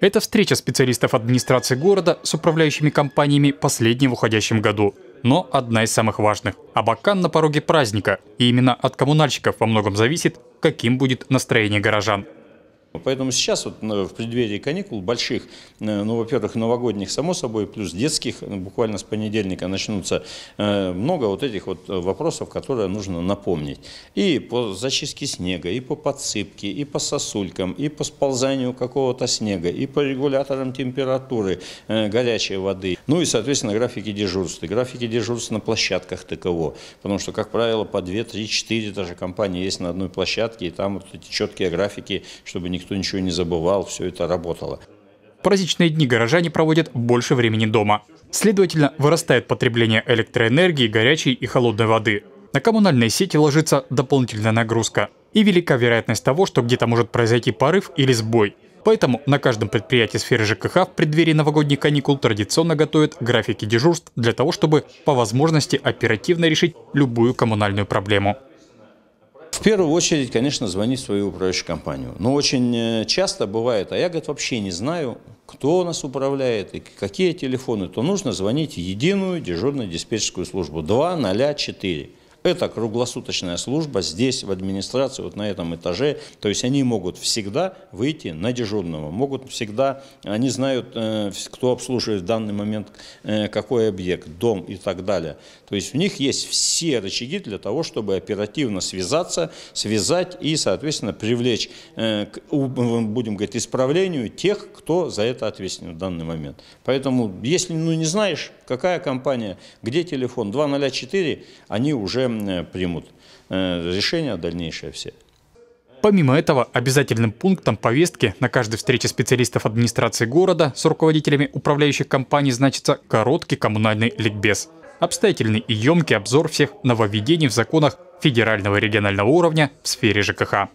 Это встреча специалистов администрации города с управляющими компаниями последней в уходящем году. Но одна из самых важных. Абакан на пороге праздника. И именно от коммунальщиков во многом зависит, каким будет настроение горожан. Ну, поэтому сейчас вот в преддверии каникул больших, э, ну, во-первых, новогодних, само собой, плюс детских, э, буквально с понедельника начнутся э, много вот этих вот вопросов, которые нужно напомнить. И по зачистке снега, и по подсыпке, и по сосулькам, и по сползанию какого-то снега, и по регуляторам температуры горячей воды. Ну и, соответственно, графики дежурств. И графики дежурств на площадках таково. Потому что, как правило, по 2, 3, 4 даже компании есть на одной площадке, и там вот эти четкие графики, чтобы никто никто ничего не забывал, все это работало. Праздничные дни горожане проводят больше времени дома. Следовательно, вырастает потребление электроэнергии, горячей и холодной воды. На коммунальные сети ложится дополнительная нагрузка. И велика вероятность того, что где-то может произойти порыв или сбой. Поэтому на каждом предприятии сферы ЖКХ в преддверии новогодних каникул традиционно готовят графики дежурств для того, чтобы по возможности оперативно решить любую коммунальную проблему. В первую очередь, конечно, звонить в свою управляющую компанию. Но очень э, часто бывает, а я, говорит, вообще не знаю, кто нас управляет и какие телефоны, то нужно звонить в единую дежурную диспетчерскую службу 2004. Это круглосуточная служба здесь, в администрации, вот на этом этаже. То есть они могут всегда выйти на дежурного, могут всегда, они знают, э, кто обслуживает в данный момент э, какой объект, дом и так далее. То есть у них есть все рычаги для того, чтобы оперативно связаться, связать и, соответственно, привлечь э, к, будем говорить, исправлению тех, кто за это ответственен в данный момент. Поэтому, если ну, не знаешь, какая компания, где телефон, 204, они уже Э, примут э, решения дальнейшие все. Помимо этого, обязательным пунктом повестки на каждой встрече специалистов администрации города с руководителями управляющих компаний значится короткий коммунальный ликбез. Обстоятельный и емкий обзор всех нововведений в законах федерального и регионального уровня в сфере ЖКХ.